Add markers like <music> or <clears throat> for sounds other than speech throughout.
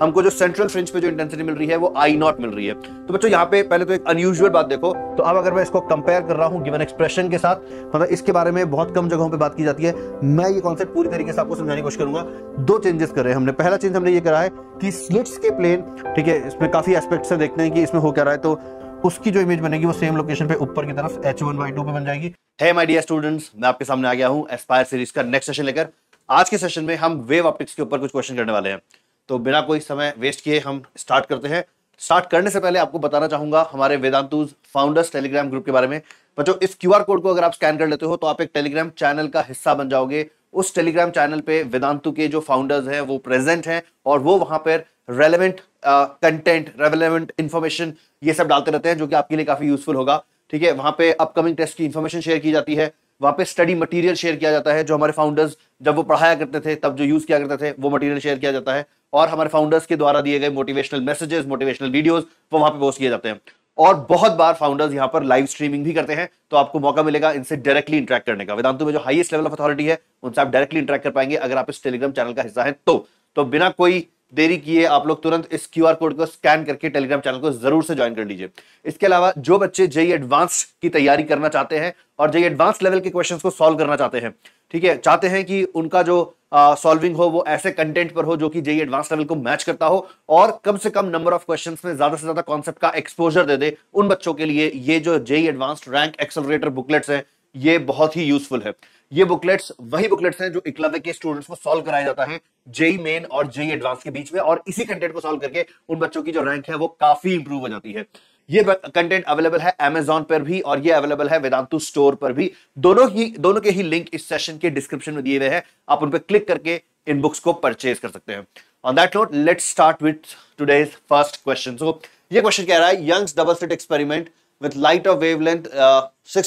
हमको जो central fringe पे जो इंटेंसिटी मिल रही है वो आई नॉट मिल रही है तो बच्चों यहाँ पे पहले तो एक अनयूजुअल बात देखो तो अब अगर मैं इसको कंपेयर कर रहा हूँ गिवन एक्सप्रेशन के साथ मतलब इसके बारे में बहुत कम जगहों पे बात की जाती है मैं ये कॉन्सेप्ट पूरी तरीके से आपको समझाने की कोशिश करूंगा दो चेंजेस कर रहे हैं हमने पहला चेंज हमने ये करा है कि स्लिट्स के प्लेन ठीक है इसमें काफी एस्पेक्ट से देखते हैं कि इसमें हो क्या रहा है तो उसकी जो इमेज बनेगी वो सेम लोकेशन पे ऊपर की तरफ एच वन बाई टू पे बन जाएगी है माई डियर स्टूडेंट्स मैं आपके सामने आ गया हूँ एस्पायर सीरीज का नेक्स्ट सेशन लेकर आज के सेशन में हम वेव ऑप्टिक्स के ऊपर कुछ क्वेश्चन करने वाले हैं तो बिना कोई समय वेस्ट किए हम स्टार्ट करते हैं स्टार्ट करने से पहले आपको बताना चाहूंगा हमारे वेदांतूज फाउंडर्स टेलीग्राम ग्रुप के बारे में बच्चों इस क्यूआर कोड को अगर आप स्कैन कर लेते हो तो आप एक टेलीग्राम चैनल का हिस्सा बन जाओगे उस टेलीग्राम चैनल पे वेदांतु के जो फाउंडर्स हैं वो प्रेजेंट हैं और वो वहां पर रेलेवेंट कंटेंट रेलेवेंट इन्फॉर्मेशन ये सब डालते रहते हैं जो कि आपके लिए काफी यूजफुल होगा ठीक है वहां पे अपकमिंग टेस्ट की इन्फॉर्मेशन शेयर की जाती है पे स्टडी मटेरियल शेयर किया जाता है जो हमारे फाउंडर्स जब वो पढ़ाया करते थे तब जो यूज़ किया करते थे वो मटेरियल शेयर किया जाता है और हमारे फाउंडर्स के द्वारा दिए गए मोटिवेशनल मैसेजेस मोटिवेशनल वीडियोस वो वहाँ पे पोस्ट किए जाते हैं और बहुत बार फाउंडर्स यहाँ पर लाइव स्ट्रीमिंग भी करते हैं तो आपको मौका मिलेगा इनसे डायरेक्टली इंटरेक्ट करने का वेदांतु में जो हाईएस्ट लेवल ऑफ अथॉरिटी है उनसे आप डायरेक्टली इंटरेक्ट कर पाएंगे अगर आप इस टेलीग्राम चैनल का हिस्सा है तो, तो बिना कोई देरी किए आप लोग तुरंत इस क्यू कोड को स्कैन करके टेलीग्राम चैनल को जरूर से ज्वाइन कर लीजिए इसके अलावा जो बच्चे जई एडवांस की तैयारी करना चाहते हैं और जय एडवांस लेवल के क्वेश्चन को सोल्व करना चाहते हैं ठीक है चाहते हैं कि उनका जो सॉल्विंग हो वो ऐसे कंटेंट पर हो जो कि जेई एडवांस लेवल को मैच करता हो और कम से कम नंबर ऑफ क्वेश्चंस में ज्यादा से ज्यादा कॉन्सेप्ट का एक्सपोजर दे दे उन बच्चों के लिए ये जो JEE advance rank accelerator booklets हैं ये बहुत ही यूजफुल है ये बुकलेट्स वही बुकलेट्स हैं जो इकलव्य के स्टूडेंट्स को सॉल्व कराया जाता है जेई मेन e और जेई एडवांस e के बीच में और इसी कंटेंट को सॉल्व करके उन बच्चों की जो रैंक है वो काफी इंप्रूव हो जाती है ये कंटेंट अवेलेबल है एमेजॉन पर भी और ये अवेलेबल है वेदांतु स्टोर पर भी दोनों ही दोनों के ही लिंक इस सेशन के डिस्क्रिप्शन में दिए हुए हैं आप उन पर क्लिक करके इन बुक्स को परचेज कर सकते हैं on that note let start with today first question so ये क्वेश्चन कह रहा है Young's double set experiment with light of wavelength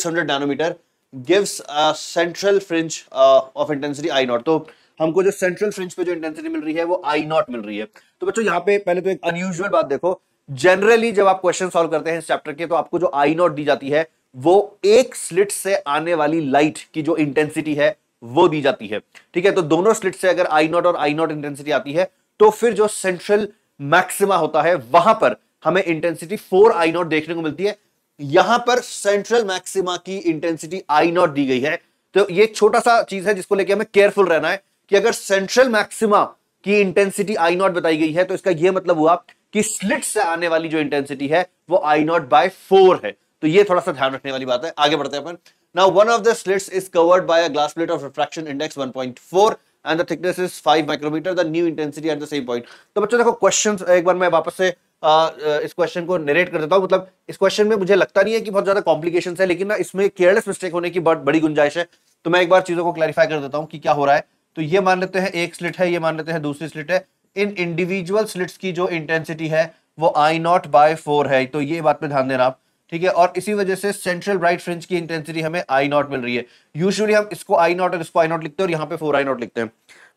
hundred nanometer gives central fringe of intensity I naught तो हमको जो सेंट्रल फ्रिंज पे जो इंटेंसिटी मिल रही है वो आई नॉट मिल रही है तो बच्चों यहाँ पे पहले तो एक अनयूजल बात देखो जनरली जब आप क्वेश्चन सॉल्व करते हैं इस चैप्टर के तो आपको जो आई नॉट दी जाती है वो एक स्लिट से आने वाली लाइट की जो इंटेंसिटी है वो दी जाती है ठीक है तो दोनों स्लिट से अगर आई नॉट और आई नॉट इंटेंसिटी आती है तो फिर जो सेंट्रल मैक्सिमा होता है वहां पर हमें इंटेंसिटी फोर आई नॉट देखने को मिलती है यहां पर सेंट्रल मैक्सिमा की इंटेंसिटी आई नॉट दी गई है तो ये छोटा सा चीज है जिसको लेके हमें केयरफुल रहना है कि अगर सेंट्रल मैक्सिमा की इंटेंसिटी आई नॉट बताई गई है तो इसका यह मतलब हुआ कि स्लिट से आने वाली जो इंटेंसिटी है वो आई नॉट बाय फोर है तो ये थोड़ा सा ध्यान रखने वाली बात है आगे बढ़ते हैं अपन now one of the slits is covered by a glass plate of refraction index 1.4 and the thickness is 5 micrometer the new intensity at the same point तो बच्चों देखो क्वेश्चंस एक बार मैं वापस से इस क्वेश्चन को नरेट कर देता हूँ मतलब इस क्वेश्चन में मुझे लगता नहीं है कि बहुत ज्यादा कॉम्प्लिकेशन है लेकिन ना इसमें केयरलेस मिस्टेक होने की बहुत बड़ी गुंजाइश है तो मैं एक बार चीजों को क्लैरिफाई कर देता हूँ कि क्या हो रहा है तो ये मान लेते हैं एक स्लिट है ये मान लेते हैं दूसरी स्लिट है इन इंडिविजुअल स्लिट्स की जो इंटेंसिटी है वो आई नॉट बाय फोर है तो ये बात पे ध्यान देना आप ठीक है और इसी वजह से सेंट्रल राइट फ्रिंज की इंटेंसिटी हमें आई नॉट मिल रही है यूजुअली हम इसको आई नॉट और इसको आई नॉट लिखते हैं और यहाँ पे फोर आई नॉट लिखते हैं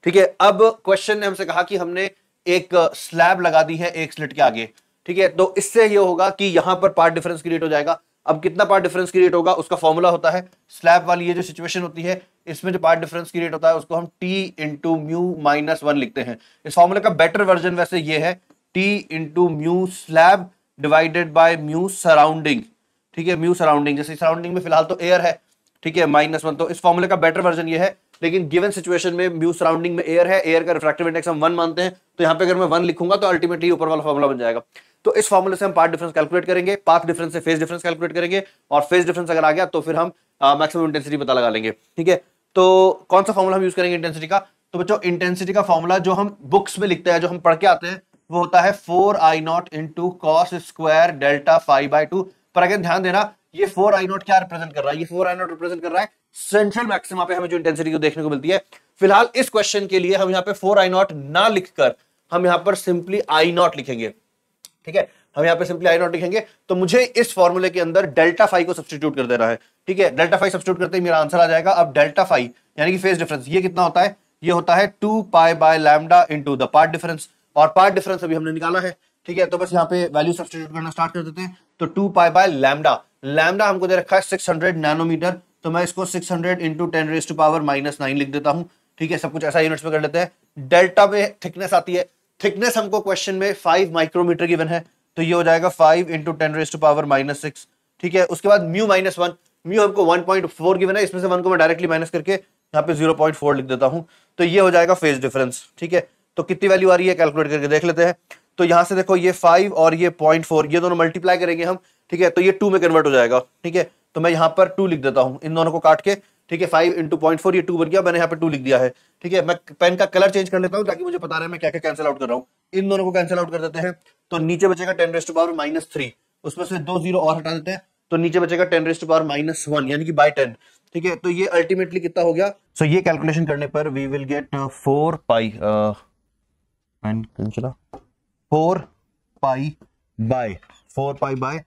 ठीक है अब क्वेश्चन ने हमसे कहा कि हमने एक स्लैब लगा दी है एक स्लिट के आगे ठीक है तो इससे ये होगा कि यहाँ पर पार्ट डिफरेंस क्रिएट हो जाएगा अब कितना पार्ट डिफरेंस क्रिएट होगा उसका फॉर्मूला होता है स्लैब वाली ये जो सिचुएशन होती है इसमें जो पार्ट डिफरेंस क्रिएट होता है उसको हम T into mu minus one लिखते हैं इस फॉर्मूले का बेटर वर्जन वैसे ये है T into mu slab divided by mu surrounding ठीक है म्यू सराउंडिंग जैसे सराउंडिंग में फिलहाल तो एयर है ठीक है माइनस वन तो इस फॉर्मूले का बेटर वर्जन ये है लेकिन गिवन सिचुएशन में म्यू सराउंडिंग में एयर है एयर का रिफ्रेक्टिव इंडेक्स हम वन मानते हैं तो यहाँ पे अगर मैं वन लिखूंगा तो अल्टीमेटली ऊपर वाला फॉर्मुला बन जाएगा तो इस फॉर्मुले से हम पार्ट डिफरेंस कैलकुलेट करेंगे पार्थ डिफरेंस से फेस डिफरेंस कैलकुलेट करेंगे और फेस डिफरेंस अगर आ गया तो फिर हम मैक्सिमम इंटेंसिटी पता लगा लेंगे ठीक है तो कौन सा फॉर्मुला हम यूज करेंगे इंटेंसिटी का तो बच्चों इंटेंसिटी का फॉर्मुला जो हम बुक्स में लिखते हैं जो हम पढ़ के आते हैं वो होता है four I naught into cos square delta phi by two पर अगर ध्यान देना ये फोर आई नोट क्या रिप्रेजेंट कर रहा है ये फोर आई नोट रिप्रेजेंट कर रहा है सेंट्रल मैक्सिमा पे हमें जो इंटेंसिटी को देखने को मिलती है फिलहाल इस क्वेश्चन के लिए हम यहाँ पे फोर आई नॉट ना लिखकर हम यहाँ पर सिंपली आई नॉट लिखेंगे ठीक है हम यहाँ पे सिंपली आई नॉट लिखेंगे तो मुझे इस फॉर्मूले के अंदर डेल्टा फाइव को सब्सटीट्यूट कर देना है ठीक है डेल्टा फाइव सब्सिट्यूट करते ही मेरा आंसर आ जाएगा अब डेल्टा फाइव यानी कि फेस डिफरेंस ये कितना होता है ये होता है two pi by lambda into the path difference और पार्ट डिफरेंस अभी हमने निकाला है ठीक है तो बस यहाँ पे वैल्यू सब्सटीट्यूट करना स्टार्ट कर देते हैं तो two pi by lambda lambda हमको दे रखा है सिक्स हंड्रेड नैनोमीटर तो मैं इसको six hundred into ten raise to power minus nine लिख देता हूं ठीक है सब कुछ ऐसा यूनिट्स में कर लेते हैं डेल्टा पे थिकनेस आती है थिकनेस हमको क्वेश्चन में फाइव माइक्रोमीटर गिवन है तो ये हो जाएगा five into ten raise to power minus six ठीक है उसके बाद म्यू माइनस वन म्यू हमको वन पॉइंट फोर गिवन है इसमें से वन को मैं डायरेक्टली माइनस करके यहाँ पे जीरो पॉइंट फोर लिख देता हूँ तो ये हो जाएगा फेज डिफरेंस ठीक है तो कितनी वैल्यू आ रही है कैलकुलेट करके देख लेते हैं तो यहां से देखो ये फाइव और ये पॉइंट फोर ये दोनों मल्टीप्लाई करेंगे हम ठीक है तो ये टू में कन्वर्ट हो जाएगा ठीक है तो मैं यहां पर टू लिख देता हूँ इन दोनों को काट के ठीक है फाइव इंटू पॉइंट फोर ये टू बन गया मैंने यहाँ पे टू लिख दिया है ठीक है मैं पेन का कलर चेंज कर लेता हूँ ताकि मुझे पता रहे मैं क्या क्या कैंसिल आउट कर रहा हूँ इन दोनों को कैंसिल आउट कर देते हैं तो नीचे बचेगा ten rest power minus three उसमें से दो जीरो और हटा देते हैं तो नीचे बचेगा ten rest power minus one यानी कि बाई टेन ठीक है तो ये अल्टीमेटली कितना हो गया सो so, ये कैलकुलेशन करने पर we will get four pi पेन चला four pi by four pi by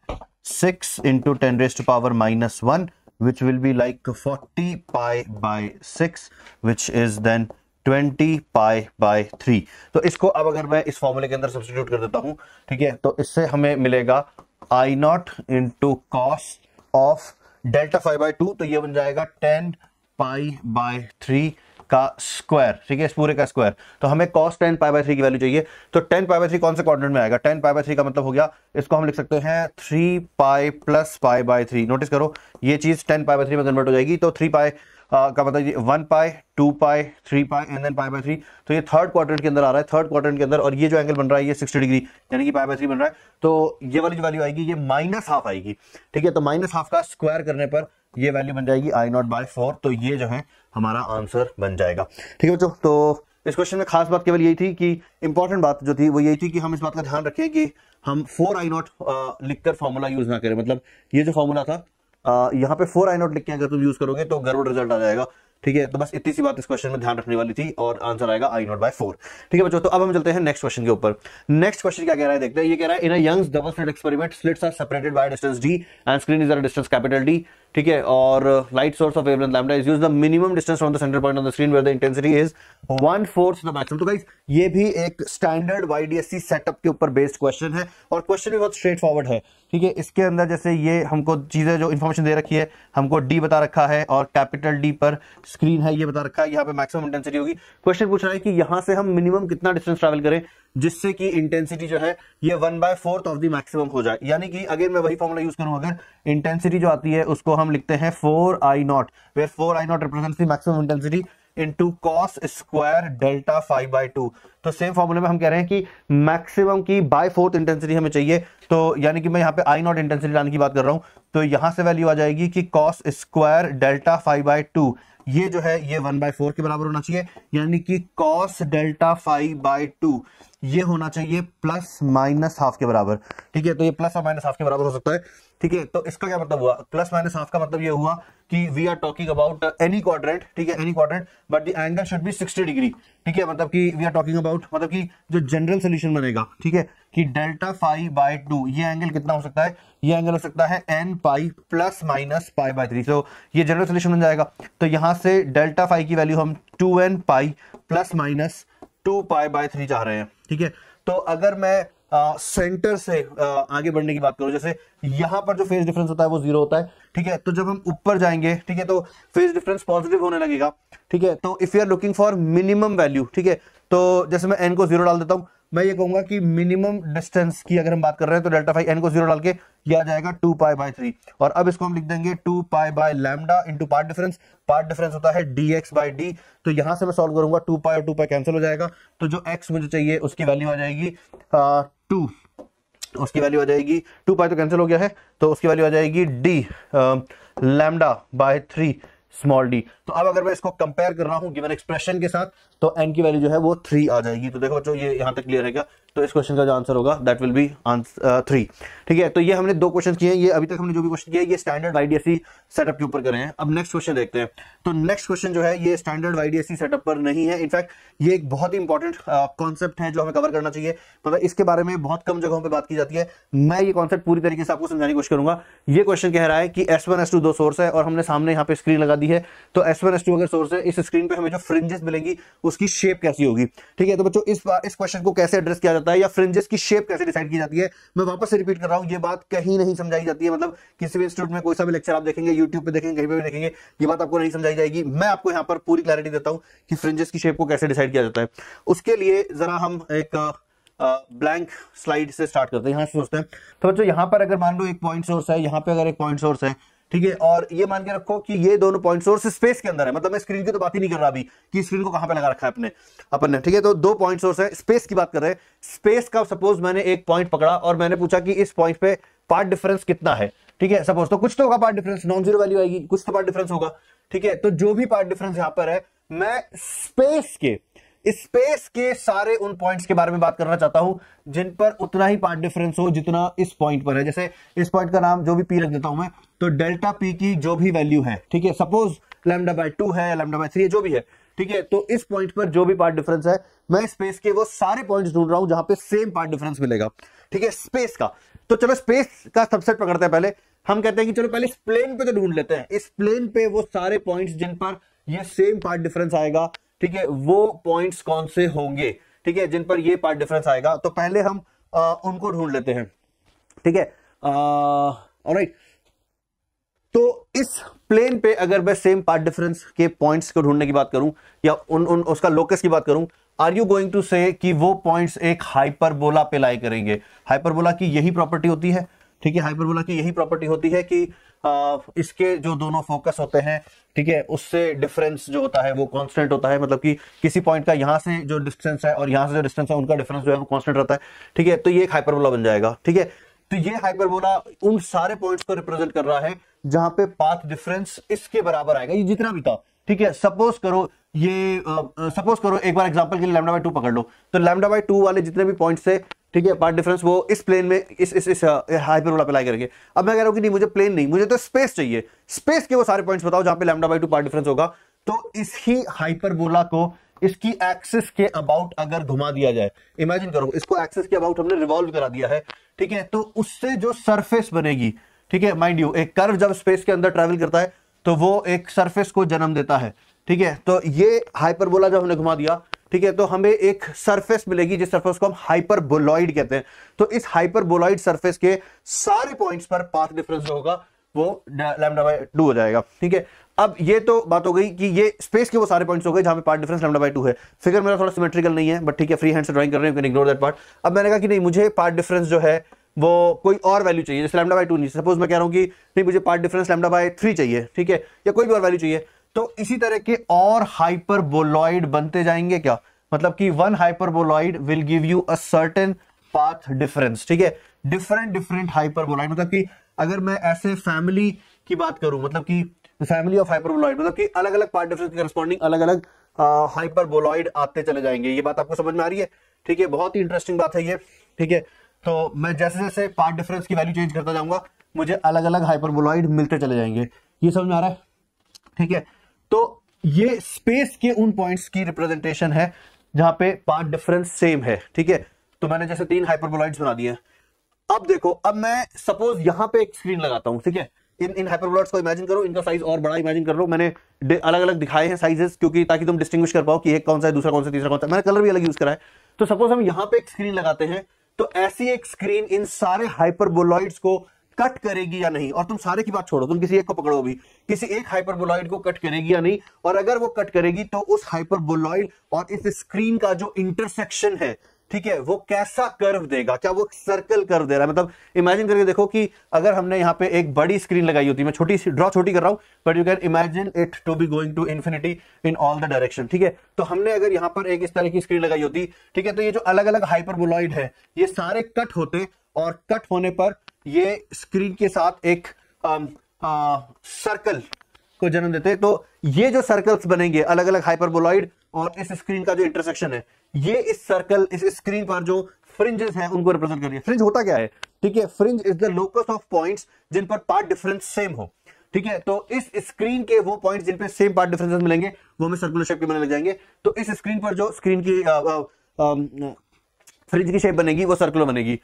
six into ten raise to power minus one which will be like forty pi by six which is then twenty pi by three तो इसको अब अगर मैं इस फॉर्मूले के अंदर सब्सिट्यूट कर देता हूं ठीक है तो इससे हमें मिलेगा I naught into cos of delta phi by two तो ये बन जाएगा टेन पाई बाय थ्री का स्क्वायर ठीक है इस पूरे का स्क्वायर तो हमें cos ten pi by three की वैल्यू चाहिए तो टेन पाई बाई थ्री कौन से कॉर्डिनेट में आएगा टेन पाई बाई थ्री का मतलब हो गया इसको हम लिख सकते हैं three pi plus pi by three notice करो ये चीज टेन पाई बाई थ्री में कन्वर्ट हो जाएगी तो थ्री पाई Uh, का मतलब one pi two pi three pi and then pi by three तो ये थर्ड क्वार्टर के अंदर आ रहा है थर्ड क्वार्टर के अंदर और ये जो एंगल बन रहा है ये सिक्सटी डिग्री यानी कि पाई बाई थ्री बन रहा है तो ये वाली जो वैल्यू आएगी ये माइनस हाफ आएगी ठीक है तो माइनस हाफ का स्क्वायर करने पर ये वैल्यू बन जाएगी आई नॉट बाय फोर तो ये जो है हमारा आंसर बन जाएगा ठीक है बच्चों तो इस क्वेश्चन में खास बात केवल यही थी कि इंपॉर्टेंट बात जो थी वो यही थी कि हम इस बात का ध्यान रखें कि हम फोर आई नॉट लिखकर फॉर्मूला यूज ना करें मतलब ये जो फॉर्मूला था आ, यहाँ पे फोर आई नॉट लिख के अगर तुम यूज करोगे तो गड़बड़ रिजल्ट आ जाएगा ठीक है तो बस इतनी सी बात इस क्वेश्चन में ध्यान रखने वाली थी और आंसर आएगा आई नॉट बाई फोर ठीक है बच्चों तो अब हम चलते हैं नेक्स्ट क्वेश्चन के ऊपर नेक्स्ट क्वेश्चन क्या कह रहा है देखते हैं ये कह रहा है in Young's double slit experiment slits are separated by distance D and screen is at distance capital D ठीक है और light source of wavelength lambda is use the minimum distance from the centre point on the screen where the intensity is one fourth the maximum तो guys ये भी एक standard YDSC setup के ऊपर based question है और question भी बहुत स्ट्रेट फॉरवर्ड है ठीक है इसके अंदर जैसे ये हमको चीजें जो इन्फॉर्मेशन दे रखी है हमको डी बता रखा है और कैपिटल डी पर स्क्रीन है ये बता रखा है यहाँ पे मैक्सिमम इंटेंसिटी होगी क्वेश्चन पूछ रहा है कि यहाँ से हम मिनिमम कितना डिस्टेंस ट्रेवल करें जिससे कि इंटेंसिटी जो है ये one by fourth of the maximum हो जाए यानी कि अगेन मैं वही फॉर्मूला यूज करूं अगर इंटेंसिटी जो आती है उसको हम लिखते हैं four I naught where four I naught represent the maximum intensity into cos square delta phi by two तो सेम फॉर्मूले में हम कह रहे हैं कि मैक्सिमम की बाय फोर्थ इंटेंसिटी हमें चाहिए तो यानी कि मैं यहाँ पे आई नॉट इंटेंसिटी लाने की बात कर रहा हूँ तो यहां से वैल्यू आ जाएगी कि cos square delta phi by two ये जो है ये वन बाय फोर के बराबर होना चाहिए यानी कि cos delta phi by two ये होना चाहिए प्लस माइनस हाफ के बराबर ठीक है तो ये प्लस और माइनस हाफ के बराबर हो सकता है ठीक है तो इसका क्या मतलब हुआ प्लस माइनस हाफ का मतलब ये हुआ कि we are talking about any quadrant ठीक है any quadrant but the angle should be 60 degree ठीक है मतलब कि वी आर टॉकिंग अबाउट मतलब कि जो जनरल सोल्यूशन बनेगा ठीक है कि डेल्टा फाइव बाई टू ये एंगल कितना हो सकता है ये एंगल हो सकता है N pi plus minus pi by three so ये जनरल सोल्यूशन बन जाएगा तो यहाँ से डेल्टा फाइव की वैल्यू हम two N pi plus minus two pi by three चाह रहे हैं ठीक है तो अगर मैं सेंटर से आ, आगे बढ़ने की बात करो जैसे यहां पर जो फेज डिफरेंस होता है वो जीरो होता है ठीक है तो जब हम ऊपर जाएंगे ठीक है तो फेज डिफरेंस पॉजिटिव होने लगेगा ठीक है तो if you are looking for minimum value ठीक है तो जैसे मैं एन को जीरो डाल देता हूं मैं ये कहूंगा कि मिनिमम डिस्टेंस की अगर हम बात कर रहे हैं तो डेल्टा फाइव एन को जीरो डाल के यह आ जाएगा टू पाई बाय थ्री और अब इसको हम लिख देंगे two pi by lambda into path difference path difference होता है डी एक्स बाई डी तो यहां से मैं सॉल्व करूंगा टू पाई और टू पाई कैंसिल हो जाएगा तो जो एक्स मुझे चाहिए उसकी वैल्यू आ जाएगी टू उसकी वैल्यू आ जाएगी टू पाई तो कैंसिल हो गया है तो उसकी वैल्यू आ जाएगी D lambda by three small D तो अब अगर मैं इसको कंपेयर कर रहा हूं गिवन एक्सप्रेशन के साथ तो एन की वैल्यू जो है वो थ्री आ जाएगी तो देखो जो ये यहां तक क्लियर है क्या तो इस क्वेश्चन का जो आंसर होगा दैट विल बी थ्री ठीक है तो ये हमने दो क्वेश्चन किए हैं ये अभी तक हमने जो भी क्वेश्चन किया ये स्टैंडर्ड वाईडीएससी सेटअप के ऊपर करें हैं अब नेक्स्ट क्वेश्चन देखते हैं तो नेक्स्ट क्वेश्चन जो है ये स्टैंडर्ड वाईडीएससी सेटअप पर नहीं है इनफैक्ट ये एक बहुत ही इंपॉर्टेंट कॉन्सेप्ट uh, है जो हमें कवर करना चाहिए मतलब इसके बारे में बहुत कम जगहों पर बात की जाती है मैं ये कॉन्सेप्ट पूरी तरीके से आपको समझाने की कोशिश करूंगा ये क्वेश्चन कह रहा है कि एस वन एस टू दो सोर्स है और हमने सामने यहाँ पे स्क्रीन लगा दी है तो एस वन एस टू अगर सोर्स है इस स्क्रीन पर हमें जो फ्रिंजेस मिलेंगी उसकी शेप कैसी होगी ठीक है तो बच्चों इस क्वेश्चन को कैसे एड्रेस किया जाता जाता है या फ्रेंजेस की शेप कैसे डिसाइड की जाती है मैं वापस से रिपीट कर रहा हूँ ये बात कहीं नहीं समझाई जाती है मतलब किसी भी इंस्टीट्यूट में कोई सा भी लेक्चर आप देखेंगे यूट्यूब पर देखेंगे कहीं पर भी देखेंगे ये बात आपको नहीं समझाई जाएगी मैं आपको यहाँ पर पूरी क्लैरिटी देता हूँ कि फ्रेंजेस की शेप को कैसे डिसाइड किया जाता है उसके लिए जरा हम एक ब्लैंक स्लाइड से स्टार्ट करते हैं यहाँ से सोचते हैं तो बच्चों यहाँ पर अगर मान लो एक पॉइंट सोर्स है यहाँ पे अगर एक पॉइंट सोर्स है ठीक है और ये मान के रखो कि ये दोनों पॉइंट सोर्स स्पेस के अंदर है मतलब मैं स्क्रीन की तो बात ही नहीं कर रहा अभी कि स्क्रीन को कहां पे लगा रखा है अपने अपन ने ठीक है तो दो पॉइंट सोर्स है स्पेस की बात कर रहे हैं स्पेस का सपोज मैंने एक पॉइंट पकड़ा और मैंने पूछा कि इस पॉइंट पे पार्ट डिफरेंस कितना है ठीक है सपोज तो कुछ तो होगा path difference non zero value आएगी कुछ तो पार्ट डिफरेंस होगा ठीक है तो जो भी पार्ट डिफरेंस यहां पर है मैं स्पेस के स्पेस के सारे उन पॉइंट्स के बारे में बात करना चाहता हूं जिन पर उतना ही पार्ट डिफरेंस हो जितना इस पॉइंट पर है जैसे इस पॉइंट का नाम जो भी पी रख देता हूं मैं तो डेल्टा पी की जो भी वैल्यू है ठीक है सपोज लेमडा बाई टू है लेमडा बाई थ्री है जो भी है ठीक है तो इस पॉइंट पर जो भी पार्ट डिफरेंस है मैं स्पेस के वो सारे पॉइंट ढूंढ रहा हूं जहां पे सेम पार्ट डिफरेंस मिलेगा ठीक है स्पेस का तो चलो स्पेस का सबसेट पकड़ते हैं पहले हम कहते हैं कि चलो पहले इस प्लेन पे तो ढूंढ लेते हैं इस प्लेन पे वो सारे पॉइंट्स जिन पर ये सेम पार्ट डिफरेंस आएगा ठीक है वो पॉइंट्स कौन से होंगे ठीक है जिन पर ये पार्ट डिफरेंस आएगा तो पहले हम आ, उनको ढूंढ लेते हैं ठीक है राइट तो इस प्लेन पे अगर मैं सेम पार्ट डिफरेंस के पॉइंट्स को ढूंढने की बात करूं या उन उन उसका लोकस की बात करूं आर यू गोइंग टू से कि वो पॉइंट्स एक हाइपरबोला पे लाई करेंगे हाइपरबोला की यही प्रॉपर्टी होती है ठीक है हाइपरबोला की यही प्रॉपर्टी होती है कि आ, इसके जो दोनों फोकस होते हैं ठीक है उससे डिफरेंस जो होता है वो कांस्टेंट होता है मतलब कि किसी पॉइंट का यहाँ से जो डिस्टेंस है और यहाँ से जो डिस्टेंस है उनका डिफरेंस जो है वो कांस्टेंट रहता है ठीक है तो ये एक हाइपरबोला बन जाएगा ठीक है तो ये हाइपरबोला उन सारे पॉइंट्स को रिप्रेजेंट कर रहा है जहां पे पाथ डिफरेंस इसके बराबर आएगा ये जितना भी था ठीक है सपोज करो ये सपोज करो एक बार एग्जांपल के लिए लैमडा बाई टू पकड़ लो तो लैमडा बाई टू वाले जितने भी पॉइंट्स है ठीक है पार्ट डिफरेंस वो इस प्लेन में इस इस इस हाइपर वाला अप्लाई करेंगे अब मैं कह रहा हूँ कि नहीं मुझे प्लेन नहीं मुझे तो स्पेस चाहिए स्पेस के वो सारे पॉइंट्स बताओ जहां पे lambda by two path difference होगा तो इसकी हाइपरबोला को इसकी एक्सिस के अबाउट अगर घुमा दिया जाए इमेजिन करो इसको एक्सिस के अबाउट हमने रिवॉल्व करा दिया है ठीक है तो उससे जो सरफेस बनेगी ठीक है माइंड यू एक कर्व जब स्पेस के अंदर ट्रेवल करता है तो वो एक सरफेस को जन्म देता है ठीक है तो ये हाइपरबोला जब हमने घुमा दिया ठीक है तो हमें एक सरफेस मिलेगी जिस सरफेस को हम हाइपरबोलॉइड कहते हैं तो इस हाइपरबोलॉइड सरफेस के सारे पॉइंट्स पर पाथ डिफरेंस जो होगा वो लैमडा बाई टू हो जाएगा ठीक है अब ये तो बात हो गई कि ये स्पेस के वो सारे पॉइंट्स हो गए जहां पे path difference lambda by two है फिगर मेरा थोड़ा सिमेट्रिकल नहीं है बट ठीक है फ्री हैंड से ड्राइंग कर रहे हैं इग्नोर दैट पार्ट अब मैंने कहा कि नहीं मुझे पार्ट डिफरेंस जो है वो कोई और वैल्यू चाहिए जैसे लैमडा बाई टू नहीं सपोज मैं कह रहा हूँ कि नहीं मुझे path difference lambda by three चाहिए ठीक है या कोई भी और वैल्यू चाहिए तो इसी तरह के और हाइपरबोलॉइड बनते जाएंगे क्या मतलब कि one hyperboloid will give you a certain path difference ठीक है डिफरेंट डिफरेंट हाइपरबोलॉइड मतलब कि अगर मैं ऐसे फैमिली की बात करूं मतलब कि फैमिली ऑफ हाइपरबोलॉइड मतलब कि अलग अलग पार्ट डिफरेंस के करस्पॉन्डिंग अलग अलग हाइपरबोलॉइड आते चले जाएंगे ये बात आपको समझ में आ रही है ठीक है बहुत ही इंटरेस्टिंग बात है ये ठीक है तो मैं जैसे जैसे पार्ट डिफरेंस की वैल्यू चेंज करता जाऊंगा मुझे अलग अलग हाइपरबोलॉइड मिलते चले जाएंगे ये समझ में आ रहा है ठीक है तो ये स्पेस के उन पॉइंट्स की रिप्रेजेंटेशन है जहां पे पार्ट डिफरेंस सेम है ठीक है तो मैंने जैसे तीन हाइपरबोलाइड्स बना दिए अब देखो अब मैं सपोज यहां पे एक स्क्रीन लगाता हूं ठीक है इन इन हाइपरबोलाइड्स को इमेजिन करो इनका साइज और बड़ा इमेजिन कर लो मैंने अलग अलग दिखाए हैं साइजेस क्योंकि ताकि तुम डिस्टिंग्विश कर पाओ कि एक कौन सा है दूसरा कौन सा तीसरा कौन सा मैंने कलर भी अलग यूज करा है तो सपोज हम यहां पर एक स्क्रीन लगाते हैं तो ऐसी एक स्क्रीन इन सारे हाइपरबोलॉइड्स को कट करेगी या नहीं और तुम सारे की बात छोड़ो तुम किसी एक को पकड़ो भी किसी एक हाइपरबोलॉइड को कट करेगी या नहीं और अगर वो कट करेगी तो उस हाइपरबोलॉइड और इस स्क्रीन का जो इंटरसेक्शन है ठीक है वो कैसा कर्व देगा क्या वो सर्कल कर्व दे रहा है मतलब इमेजिन करके देखो कि अगर हमने यहाँ पे एक बड़ी स्क्रीन लगाई होती मैं छोटी ड्रॉ छोटी कर रहा हूँ but you can imagine it to be going to infinity in all the direction ठीक है तो हमने अगर यहाँ पर एक इस तरह की स्क्रीन लगाई होती ठीक है तो ये जो अलग अलग हाइपरबोलॉइड है ये सारे कट होते और कट होने पर ये स्क्रीन के साथ एक आ, आ, सर्कल को जन्म देते हैं तो ये जो सर्कल्स बनेंगे अलग अलग हाइपरबोलॉइड और इस स्क्रीन का जो इंटरसेक्शन है ये इस सर्कल इस स्क्रीन पर जो फ्रिंजेस हैं उनको रिप्रेजेंट कर फ्रिंज होता क्या है ठीक है fringe is the locus of point जिन पर पार्ट डिफरेंस सेम हो ठीक है तो इस स्क्रीन के वो पॉइंट जिन पे सेम पार्ट डिफरेंस मिलेंगे वो हमें सर्कुलर शेप के बनने लग जाएंगे तो इस स्क्रीन पर जो स्क्रीन की आ, आ, आ, फ्रिज की शेप बनेगी वो सर्कुलर बनेगी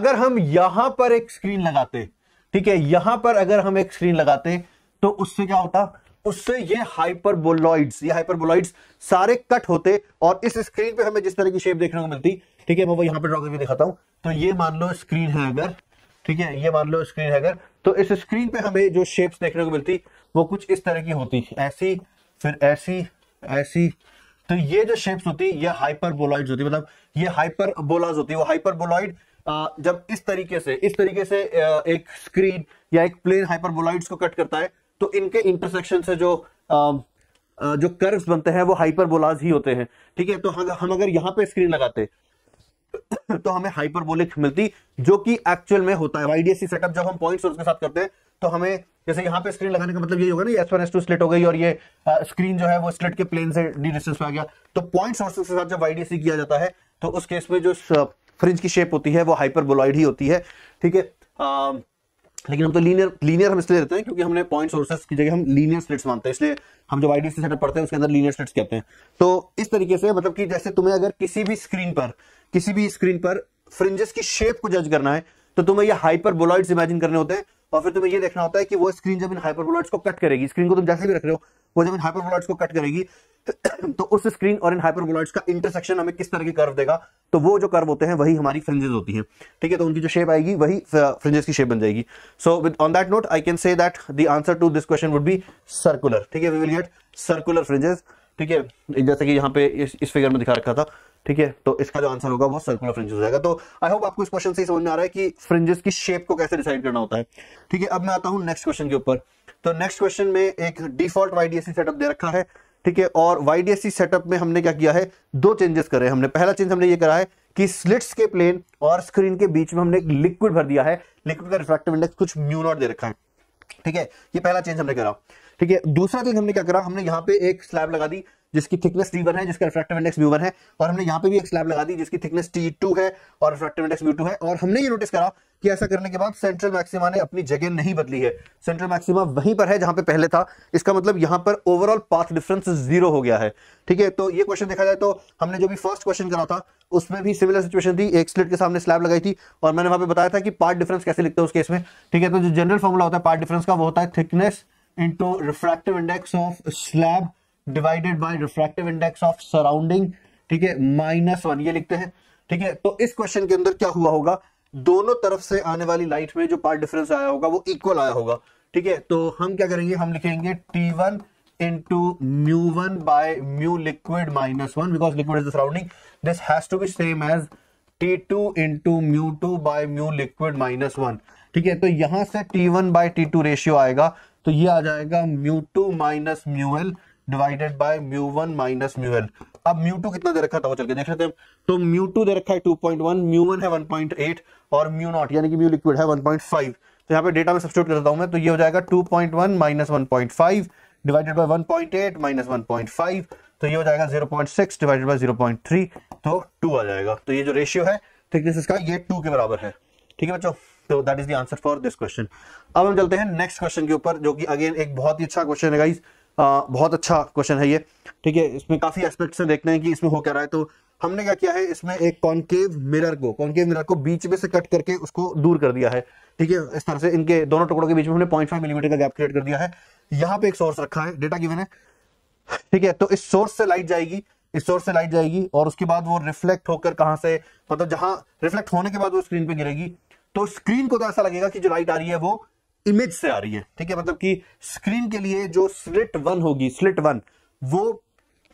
अगर हम यहां पर एक स्क्रीन लगाते ठीक है यहां पर अगर हम एक स्क्रीन लगाते हैं तो उससे क्या होता उससे ये हाइपरबोलॉइड्स ये हाइपरबोलॉइड्स सारे कट होते और इस स्क्रीन पे हमें जिस तरह की शेप देखने को मिलती ठीक है मैं वो यहाँ पे ड्रॉ करके दिखाता हूँ तो ये मान लो स्क्रीन है अगर ठीक है ये मान लो स्क्रीन है अगर तो इस स्क्रीन पे हमें जो शेप्स देखने को मिलती वो कुछ इस तरह की होती ऐसी फिर ऐसी ऐसी तो ये जो शेप्स होती ये हाइपरबोलॉइड होती मतलब ये हाइपरबोलाज होती वो हाइपरबोलॉइड जब इस तरीके से इस तरीके से एक स्क्रीन या एक प्लेन हाइपरबोलॉइड्स को कट करता है तो इनके इंटरसेक्शन से जो आ, जो कर्व्स बनते हैं वो हाइपरबोलाज ही होते हैं ठीक है तो हम, हम अगर यहाँ पे स्क्रीन लगाते तो हमें हाइपरबोलिक मिलती जो कि एक्चुअल में होता है वाईडीएससी सेटअप जब हम पॉइंट सोर्स के साथ करते हैं तो हमें जैसे यहाँ पे स्क्रीन लगाने का मतलब ये होगा ना S one S two slit हो गई और ये आ, स्क्रीन जो है वो स्लिट के प्लेन से डी डिस्टेंस पे आ गया तो पॉइंट सोर्सेस के साथ जब वाईडीएससी किया जाता है तो उस केस में जो फ्रिंज की शेप होती है वो हाइपरबोलाइड ही होती है ठीक है लेकिन हम तो लीनियर लीनियर हम इसलिए लेते हैं क्योंकि हमने पॉइंट सोर्सेस की जगह हम लीनियर स्लिट्स मानते हैं इसलिए हम जो वाई सेटअप पढ़ते हैं उसके अंदर लीनियर स्लिट्स कहते हैं तो इस तरीके से मतलब कि जैसे तुम्हें अगर किसी भी स्क्रीन पर किसी भी स्क्रीन पर फ्रिंजेस की शेप को जज करना है तो तुम्हें ये हाइपर इमेजिन करने होते हैं और फिर तुम्हें ये देखना होता है कि वो स्क्रीन जब इन हाइपर को कट करेगी स्क्रीन को तुम जैसे भी रख रहे हो वो जब इन हाइपरबोलॉइड्स को कट करेगी <coughs> तो उस स्क्रीन और इन हाइपरबोलॉइड्स का इंटरसेक्शन हमें किस तरह की कर्व देगा तो वो जो कर्व होते हैं वही हमारी फ्रिंजेस होती हैं ठीक है तो उनकी जो शेप आएगी वही फ्रिंजेस uh, की शेप बन जाएगी so with on that note I can say that the answer to this question would be circular ठीक है we will get circular fringes ठीक है जैसे कि यहाँ पे इस, इस फिगर में दिखा रखा था ठीक है तो इसका जो आंसर होगा वो सर्कुलर फ्रिंजेस हो जाएगा तो आई होप आपको इस क्वेश्चन से समझ में आ रहा है कि फ्रिंजेस की शेप को कैसे डिसाइड करना होता है ठीक है अब मैं आता हूं नेक्स्ट क्वेश्चन के ऊपर तो नेक्स्ट क्वेश्चन में एक डिफॉल्ट वाईडीएससी सेटअप दे रखा है ठीक है और वाईडीएससी सेटअप में हमने क्या किया है दो चेंजेस करे हमने पहला चेंज हमने ये करा है कि स्लिट्स के प्लेन और स्क्रीन के बीच में हमने एक लिक्विड भर दिया है लिक्विड का रिफ्रैक्टिव इंडेक्स कुछ म्यू नॉट दे रखा है ठीक है ये पहला चेंज हमने करा ठीक है दूसरा चेंज हमने क्या करा हमने यहाँ पे एक स्लैब लगा दी जिसकी थिकनेस टी वन है जिसका रिफ्रेक्टिव इंडेक्स व्यू वन है और हमने यहाँ पे भी एक स्लैब लगा दी जिसकी थिकनेस टी टू है और रिफ्रेक्टिव इंडेक्स व्यू टू है और हमने ये नोटिस करा कि ऐसा करने के बाद सेंट्रल मैक्सिमा ने अपनी जगह नहीं बदली है सेंट्रल मैक्सिमा वहीं पर है जहां पे पहले था इसका मतलब यहां पर ओवरऑल पाथ डिफरेंस जीरो हो गया है ठीक है तो ये क्वेश्चन देखा जाए तो हमने जो भी फर्स्ट क्वेश्चन करा था उसमें भी सिमिलर सिचुएशन थी एक स्लिट के सामने स्लैब लगाई थी और मैंने वहां पे बताया था कि पार्ट डिफरेंस कैसे लिखते हैं उस केस में ठीक है तो जो जनरल फॉर्मुला होता है पार्ट डिफरेंस का वो होता है thickness into refractive index of slab divided by refractive index of surrounding ठीक है माइनस वन ये लिखते हैं ठीक है तो इस क्वेश्चन के अंदर क्या हुआ होगा दोनों तरफ से आने वाली लाइट में जो पार्ट डिफरेंस आया होगा वो इक्वल आया होगा ठीक है तो हम क्या करेंगे हम लिखेंगे T one into mu one by mu liquid minus one because liquid is the surrounding this has to be same as T two into mu two by mu liquid minus one ठीक है तो यहां से T one by T two ratio आएगा तो ये आ जाएगा mu two minus mu L divided by mu one minus mu N अब म्यू टू कितना दे रखा था वो चल के देख लेते हैं तो म्यू टू दे रखा है two point one mu one है वन पॉइंट एट और म्यू नॉट यानी कि म्यू लिक्विड है वन पॉइंट फाइव तो यहाँ पे डेटा में सब्सिट्यूट करता हूँ मैं तो ये हो जाएगा two point one minus one point five divided by one point eight minus one point five तो ये हो जाएगा zero point six divided by zero point three तो टू आ जाएगा तो ये जो रेशियो है थिकनेस तो इसका ये टू के बराबर है ठीक है बच्चों तो that is the answer for this question अब हम चलते हैं नेक्स्ट क्वेश्चन के ऊपर जो कि अगेन एक बहुत ही अच्छा क्वेश्चन है गाइज आ, बहुत अच्छा क्वेश्चन है ये ठीक है इसमें काफ़ी एस्पेक्ट से देखना है कि इसमें हो क्या रहा है तो हमने क्या किया है इसमें एक कॉन्केव मिरर को कॉन्केव मिरर को बीच में से कट करके उसको दूर कर दिया है ठीक है इस तरह से इनके दोनों टुकड़ों के बीच में हमने पॉइंट मिलीमीटर का गैप क्रिएट कर दिया है यहाँ पे एक सोर्स रखा है डेटा गिवन है ठीक है तो इस सोर्स से लाइट जाएगी इस सोर्स से लाइट जाएगी और उसके बाद वो रिफ्लेक्ट होकर कहाँ से मतलब जहां रिफ्लेक्ट होने के बाद वो स्क्रीन पे गिरेगी तो स्क्रीन को तो ऐसा लगेगा कि जो लाइट आ रही है वो इमेज से आ रही है ठीक है मतलब कि स्क्रीन के लिए जो स्लिट वन होगी स्लिट वन वो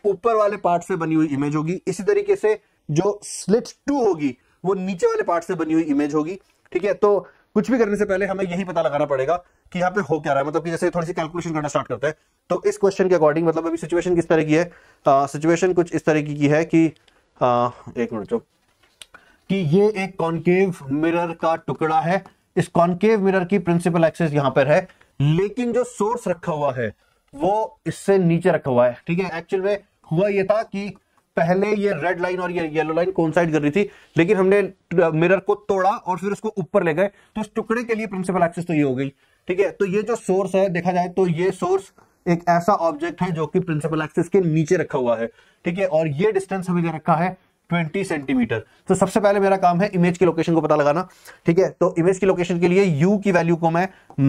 ऊपर वाले पार्ट से बनी हुई इमेज होगी इसी तरीके से जो स्लिट टू होगी वो नीचे वाले पार्ट से बनी हुई इमेज होगी ठीक है तो कुछ भी करने से पहले हमें यही पता लगाना पड़ेगा कि यहाँ पे हो क्या रहा है मतलब कि जैसे थोड़ी सी कैलकुलेशन करना स्टार्ट करते हैं तो इस क्वेश्चन के अकॉर्डिंग मतलब अभी सिचुएशन किस तरह की है सिचुएशन कुछ इस तरह की है कि आ, एक मिनट जो कि ये एक कॉन्केव मिरर का टुकड़ा है इस कॉन्केव मिरर की प्रिंसिपल एक्सेस यहां पर है लेकिन जो सोर्स रखा हुआ है वो इससे नीचे रखा हुआ है ठीक है एक्चुअल में हुआ ये था कि पहले ये रेड लाइन और ये येलो लाइन कोइंसाइड कर रही थी लेकिन हमने मिरर को तोड़ा और फिर उसको ऊपर ले गए तो इस टुकड़े के लिए प्रिंसिपल एक्सेस तो ये हो गई ठीक है तो ये जो सोर्स है देखा जाए तो ये सोर्स एक ऐसा ऑब्जेक्ट है जो कि प्रिंसिपल एक्सेस के नीचे रखा हुआ है ठीक है और ये डिस्टेंस हमें रखा है ट्वेंटी सेंटीमीटर तो सबसे पहले मेरा काम है इमेज की लोकेशन को पता लगाना ठीक है तो इमेज की लोकेशन के लिए यू की वैल्यू को मैं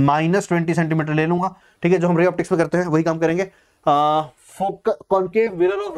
माइनस ट्वेंटी सेंटीमीटर ले लूंगा ठीक है जो हम रे ऑप्टिक्स में करते हैं वही काम करेंगे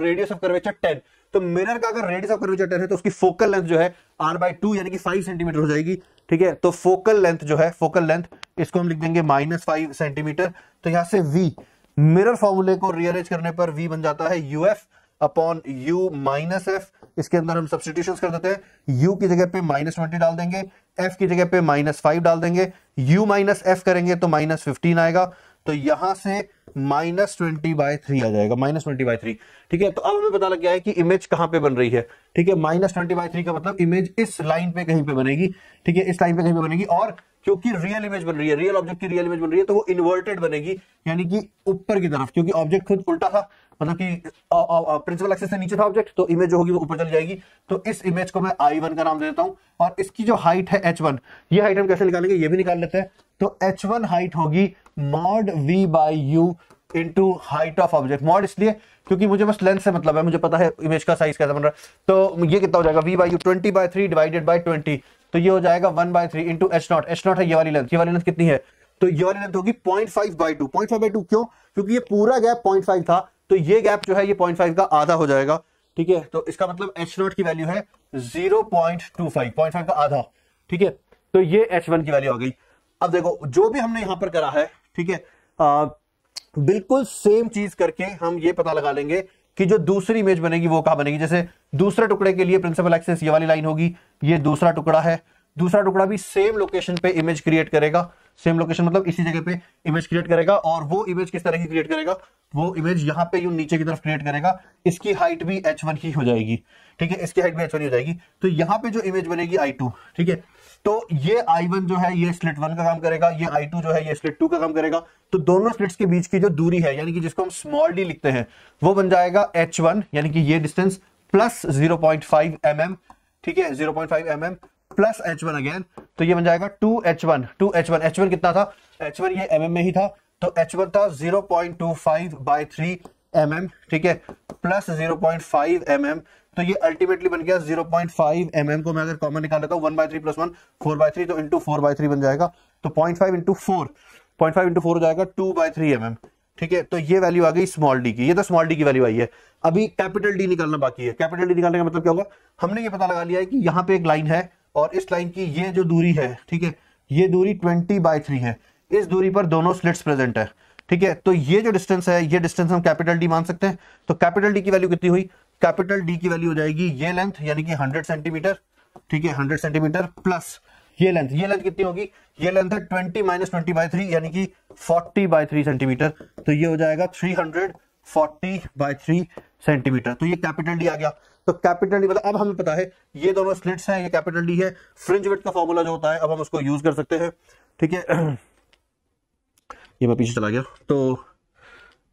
रेडियस ऑफ टेन तो मिरर का अगर रेडियस ऑफ कर्वेचर टेन है तो उसकी फोकल लेंथ जो है आर बाई टू यानी कि फाइव सेंटीमीटर हो जाएगी ठीक है तो फोकल लेंथ जो है फोकल लेंथ इसको हम लिख देंगे माइनस फाइव सेंटीमीटर तो यहाँ से वी मिरर फॉर्मूले को रियरेंज करने पर वी बन जाता है U F upon U minus F इसके अंदर हम सब्सटीट्यूशन कर देते हैं u की जगह पे माइनस ट्वेंटी डाल देंगे f की जगह पे माइनस फाइव डाल देंगे u माइनस एफ करेंगे तो माइनस फिफ्टीन आएगा तो यहां से माइनस ट्वेंटी बाय थ्री आ जाएगा माइनस ट्वेंटी बाय थ्री ठीक है तो अब हमें पता लग गया है कि इमेज कहां पे बन रही है ठीक है माइनस ट्वेंटी बाय थ्री का मतलब इमेज इस लाइन पे कहीं पे बनेगी ठीक है इस लाइन पे कहीं पे बनेगी और क्योंकि रियल इमेज बन रही है रियल ऑब्जेक्ट की रियल इमेज बन रही है तो वो इन्वर्टेड बनेगी यानी कि ऊपर की तरफ क्योंकि ऑब्जेक्ट खुद उल्टा था मतलब कि प्रिंसिपल एक्सेस से नीचे था ऑब्जेक्ट तो इमेज जो होगी वो ऊपर चली जाएगी तो इस इमेज को मैं आई वन का नाम दे देता हूं और इसकी जो हाइट है एच वन ये हाइट हम कैसे निकालेंगे ये भी निकाल लेते हैं तो एच वन हाइट होगी mod V by U into height of object mod इसलिए क्योंकि मुझे बस लेंथ से मतलब है मुझे पता है इमेज का साइज कैसा बन रहा है तो ये कितना हो जाएगा V by U twenty by three divided by twenty तो ये हो जाएगा one by three into H naught H naught है ये वाली लेंथ ये वाली लेंथ कितनी है तो ये वाली लेंथ होगी point five by two point five by two क्यों क्योंकि ये पूरा गैप पॉइंट फाइव था तो ये गैप जो है ये पॉइंट फाइव का आधा हो जाएगा ठीक है तो इसका मतलब एच नॉट की वैल्यू है zero point two five point five का आधा ठीक है तो ये एच वन की वैल्यू आ गई अब देखो जो भी हमने यहां पर करा है ठीक है बिल्कुल सेम चीज करके हम ये पता लगा लेंगे कि जो दूसरी इमेज बनेगी वो कहा बनेगी जैसे दूसरे टुकड़े के लिए प्रिंसिपल एक्सेस ये वाली लाइन होगी ये दूसरा टुकड़ा है दूसरा टुकड़ा भी सेम लोकेशन पे इमेज क्रिएट करेगा सेम लोकेशन मतलब इसी जगह पे इमेज क्रिएट करेगा और वो इमेज किस तरह की क्रिएट करेगा वो इमेज यहाँ पे यू नीचे की तरफ क्रिएट करेगा इसकी हाइट भी एच वन ही हो जाएगी ठीक है इसकी हाइट भी एच वन ही हो जाएगी तो यहाँ पे जो इमेज बनेगी आई टू ठीक है तो ये आई वन जो है ये स्लिट वन का काम करेगा ये आई टू जो है ये स्लिट टू का काम करेगा तो दोनों स्लिट्स के बीच की जो दूरी है यानी कि जिसको हम स्मॉल डी लिखते हैं वो बन जाएगा एच वन यानी कि ये distance plus zero point five M M ठीक है zero point five M M plus H one again तो ये बन जाएगा two H one two H one H one कितना था एच वन ये एम mm में ही था तो एच वन था zero point two five by three M M ठीक है plus zero point five M M तो ये अल्टीमेटली बन गया 0.5 पॉइंट mm को मैं अगर कॉमन निकाल लेता हूँ one by three plus one four by three तो इंटू फोर बाय थ्री बन जाएगा तो point five into four point five into four हो जाएगा two by three M M ठीक है तो ये वैल्यू आ गई स्मॉल डी की ये तो स्मॉल डी की वैल्यू आई है अभी कैपिटल डी निकालना बाकी है कैपिटल डी निकालने का मतलब क्या होगा हमने ये पता लगा लिया है कि यहाँ पे एक लाइन है और इस लाइन की ये जो दूरी है ठीक है ये दूरी ट्वेंटी बाय थ्री है इस दूरी पर दोनों स्लिट्स प्रेजेंट है ठीक है तो ये जो डिस्टेंस है ये डिस्टेंस हम कैपिटल डी मान सकते हैं तो कैपिटल डी की वैल्यू कितनी हुई कैपिटल डी की वैल्यू हो जाएगी ये लेंथ यानी कि 100 सेंटीमीटर ठीक है 100 सेंटीमीटर प्लस ये लेंथ ये लेंथ कितनी होगी ये लेंथ है 20 माइनस ट्वेंटी बाई थ्री यानी कि 40 बाई थ्री सेंटीमीटर तो ये हो जाएगा 340 बाई थ्री सेंटीमीटर तो ये कैपिटल डी आ गया तो कैपिटल डी मतलब अब हमें पता है ये दोनों स्लिट्स हैं ये कैपिटल डी है फ्रिंज वेट का फॉर्मूला जो होता है अब हम उसको यूज कर सकते हैं ठीक है <clears throat> ये मैं पीछे चला गया तो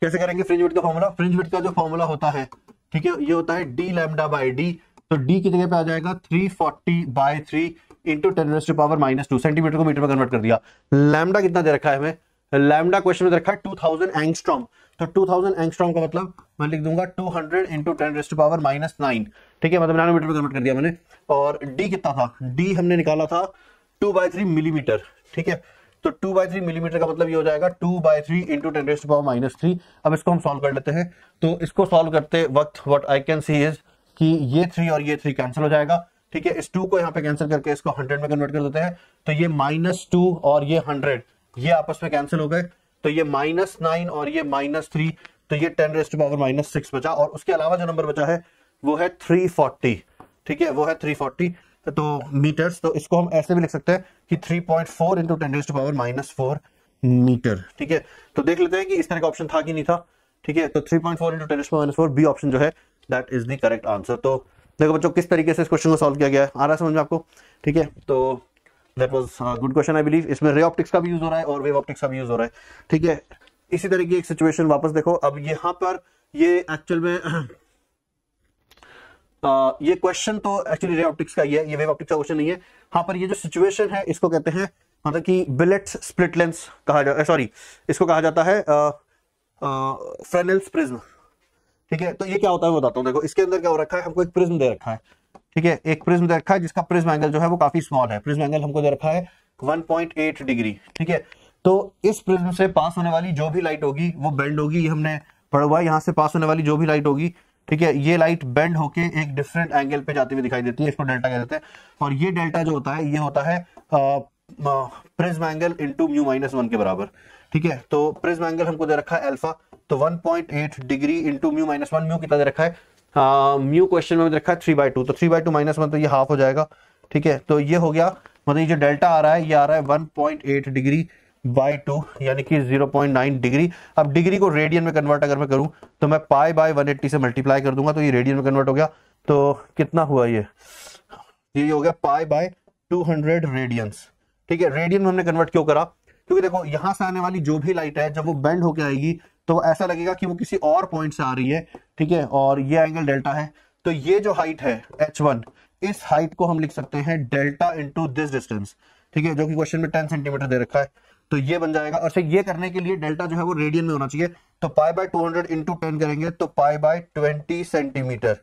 कैसे करेंगे फ्रिंज वेट का फॉर्मूला फ्रिंज वेट का जो फॉर्मूला होता है ठीक है ये होता है डी लेमडा बाई डी तो डी की जगह पे आ जाएगा three forty by three into ten to power minus two centimetre को मीटर में कन्वर्ट कर दिया लैमडा कितना दे रखा है हमें लैमडा क्वेश्चन में रखा है टू थाउजेंड एंगस्ट्रॉम तो टू थाउजेंड एंगस्ट्रॉम का मतलब मैं लिख दूंगा two hundred into ten to power minus nine ठीक है मतलब मीटर में कन्वर्ट कर दिया मैंने और डी कितना था डी हमने निकाला था टू बाई थ्री मिलीमीटर ठीक है तो टू बाई थ्री मिलीमीटर का मतलब ये हो जाएगा two by three into ten rest power minus three अब इसको हम सॉल्व कर लेते हैं तो इसको सॉल्व करते वक्त what I can see is कि ये थ्री और ये थ्री कैंसिल हो जाएगा ठीक है इस टू को यहाँ पे कैंसिल करके इसको हंड्रेड में कन्वर्ट कर देते हैं तो ये माइनस टू और ये हंड्रेड ये आपस में कैंसिल हो गए तो ये माइनस नाइन और ये माइनस थ्री तो ये ten rest power minus six बचा और उसके अलावा जो नंबर बचा है वो है थ्री फोर्टी ठीक है वो है थ्री फोर्टी तो मीटर्स तो इसको हम ऐसे भी लिख सकते हैं कि 3.4 point four into ten to power minus four metre ठीक है तो देख लेते हैं कि इस तरह का ऑप्शन था कि नहीं था ठीक है तो 3.4 point four into ten to minus four B option जो है that is the correct answer तो देखो बच्चों किस तरीके से इस क्वेश्चन को सॉल्व किया गया है आ रहा है समझ में आपको ठीक है तो that was good question I believe इसमें रे ऑप्टिक्स का भी यूज हो रहा है और वेव ऑप्टिक्स का भी यूज हो रहा है ठीक है इसी तरह की एक सिचुएशन वापस देखो अब यहाँ पर ये एक्चुअल में <clears throat> ये क्वेश्चन तो एक्चुअली रेव ऑप्टिक्स का ही है ये वेव ऑप्टिक्स का क्वेश्चन नहीं है हाँ पर ये जो सिचुएशन है इसको कहते हैं मतलब कि बिलेट्स स्प्लिट लेंस कहा जा सॉरी इसको कहा जाता है फ्रेनल्स प्रिज्म ठीक है तो ये क्या होता है बताता हूँ देखो इसके अंदर क्या हो रखा है हमको एक प्रिज्म दे रखा है ठीक है एक प्रिज्म दे रखा है जिसका प्रिज्म एंगल जो है वो काफी स्मॉल है प्रिज्म एंगल हमको दे रखा है 1.8 डिग्री ठीक है तो इस प्रिज्म से पास होने वाली जो भी लाइट होगी वो बेंड होगी ये हमने पढ़ा हुआ है यहाँ से पास होने वाली जो भी लाइट होगी ठीक है ये लाइट बेंड होके एक डिफरेंट एंगल पे जाती हुई दिखाई देती है इसको डेल्टा कहते हैं और ये डेल्टा जो होता है ये होता है prism angle into mu minus one के बराबर ठीक है तो प्रिज्म एंगल हमको दे रखा है अल्फा तो 1.8 degree into mu minus one mu कितना दे रखा है म्यू क्वेश्चन में रखा है थ्री बाई टू तो three by two minus one तो ये हाफ हो जाएगा ठीक है तो ये हो गया मतलब ये जो डेल्टा आ रहा है ये आ रहा है एट डिग्री बाय टू यानी कि 0.9 डिग्री अब डिग्री को रेडियन में कन्वर्ट अगर मैं करूं तो मैं पाई बाय 180 से मल्टीप्लाई कर दूंगा तो ये रेडियन में कन्वर्ट हो गया तो कितना हुआ ये ये हो गया पाई बाय 200 रेडियंस ठीक है रेडियन में हमने कन्वर्ट क्यों करा क्योंकि देखो यहां से आने वाली जो भी लाइट है जब वो बेंड होकर आएगी तो ऐसा लगेगा कि वो किसी और पॉइंट से आ रही है ठीक है और ये एंगल डेल्टा है तो ये जो हाइट है एच वन इस हाइट को हम लिख सकते हैं डेल्टा इंटू दिस डिस्टेंस ठीक है जो कि क्वेश्चन में टेन सेंटीमीटर दे रखा है तो ये बन जाएगा और फिर ये करने के लिए डेल्टा जो है वो रेडियन में होना चाहिए तो pi by 200 hundred into ten करेंगे तो पाई बाय 20 सेंटीमीटर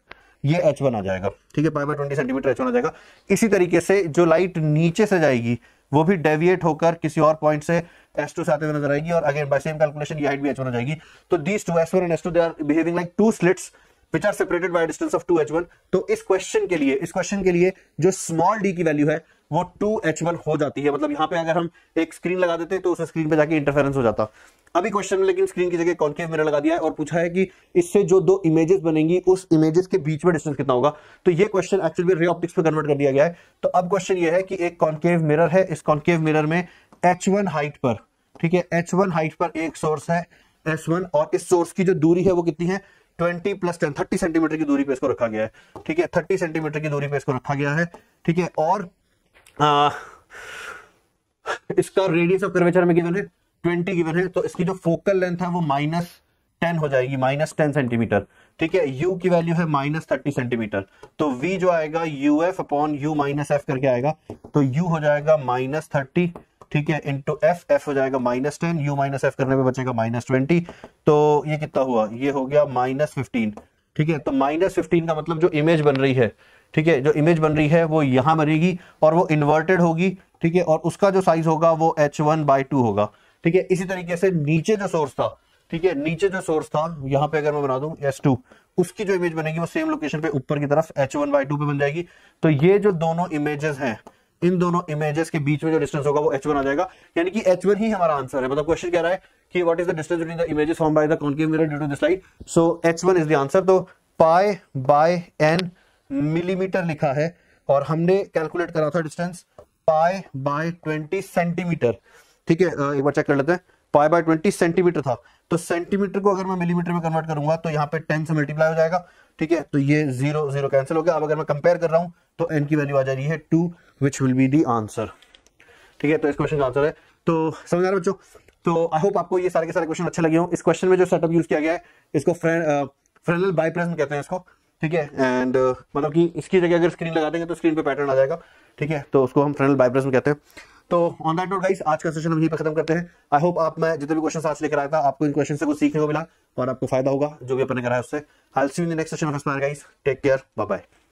ये एच वन आ जाएगा ठीक है pi by 20 centimetre H one आ जाएगा इसी तरीके से जो लाइट नीचे से जाएगी वो भी डेविएट होकर किसी और पॉइंट से S2 से आते हुए नजर आएगी और अगेन बाय सेम कैलकुलेशन ये हाइट भी h1 हो जाएगी तो these two S1 and S two they are behaving like two slits which are separated by distance of 2h1 तो इस क्वेश्चन के लिए इस क्वेश्चन के लिए जो स्मॉल d की वैल्यू है वो टू एच वन हो जाती है मतलब यहाँ पे अगर हम एक स्क्रीन लगा देते तो उस स्क्रीन पे जाके इंटरफेरेंस हो जाता अभी क्वेश्चन में लेकिन स्क्रीन की जगह कॉन्केव मेरा लगा दिया है और पूछा है कि इससे जो दो इमेजेस बनेंगी उस इमेजेस के बीच में डिस्टेंस कितना होगा तो ये क्वेश्चन एक्चुअली रे ऑप्टिक्स पे कन्वर्ट कर दिया गया है तो अब क्वेश्चन ये है कि एक कॉन्केव मिरर है इस कॉन्केव मिरर में एच हाइट पर ठीक है एच हाइट पर एक सोर्स है एस और इस सोर्स की जो दूरी है वो कितनी है 20 प्लस टेन थर्टी सेंटीमीटर की दूरी पे इसको रखा गया है ठीक है 30 सेंटीमीटर की दूरी पे इसको रखा गया है ठीक है और इसका रेडियस ऑफ कर्वेचर में गिवन है ट्वेंटी गिवन है तो इसकी जो फोकल लेंथ है वो माइनस टेन हो जाएगी माइनस टेन सेंटीमीटर ठीक है यू की वैल्यू है माइनस थर्टी सेंटीमीटर तो वी जो आएगा U F upon U minus F करके आएगा तो यू हो जाएगा माइनस थर्टी ठीक है इंटू एफ एफ हो जाएगा minus ten U minus F करने पे बचेगा माइनस ट्वेंटी तो ये कितना हुआ ये हो गया माइनस फिफ्टीन ठीक है तो माइनस फिफ्टीन का मतलब जो इमेज बन रही है ठीक है जो इमेज बन रही है वो यहाँ बनेगी और वो इन्वर्टेड होगी ठीक है और उसका जो साइज होगा वो एच वन बाई टू होगा ठीक है इसी तरीके से नीचे जो सोर्स था ठीक है नीचे जो सोर्स था यहाँ पे अगर मैं बना दू एस टू उसकी जो इमेज बनेगी वो सेम लोकेशन पे ऊपर की तरफ एच वन बाई टू पे बन जाएगी तो ये जो दोनों इमेजेस हैं इन दोनों इमेजेस के बीच में जो डिस्टेंस होगा वो एच वन आ जाएगा यानी कि एच वन ही हमारा आंसर है मतलब क्वेश्चन कह रहा है कि what is the distance between the images form by the concave mirror due to this light so H one is the answer तो पाई बाय एन मिलीमीटर लिखा है और हमने कैलकुलेट करा था distance pi by twenty centimetre ठीक है एक बार चेक कर लेते हैं पाई बाय ट्वेंटी सेंटीमीटर था तो सेंटीमीटर को अगर मैं मिलीमीटर में कन्वर्ट करूंगा तो यहाँ पे टेन से मल्टीप्लाई हो जाएगा ठीक है तो ये जीरो जीरो कैंसिल हो गया अब अगर मैं कंपेयर कर रहा हूं तो एन की वैल्यू आ जा रही है two which will be the answer ठीक है तो इस क्वेश्चन का आंसर है तो समझ आ रहा बच्चों तो आई होप आपको ये सारे के सारे क्वेश्चन अच्छे लगे हो इस क्वेश्चन में जो सेटअप यूज किया गया है इसको फ्रेंड फ्रेनल बाई प्रेजेंट कहते हैं इसको ठीक है एंड uh, मतलब कि इसकी जगह अगर स्क्रीन लगा देंगे तो स्क्रीन पे पैटर्न आ जाएगा ठीक है तो उसको हम फ्रंटल में कहते हैं तो ऑन दैट नोट गाइस आज का सेशन हम यहीं पर खत्म करते हैं आई होप आप मैं जितने भी क्वेश्चन आज लेकर आया था आपको इन क्वेश्चन से कुछ सीखने को मिला और आपको फायदा होगा जो भी अपने कराया उससे हाल see next session guys take care bye bye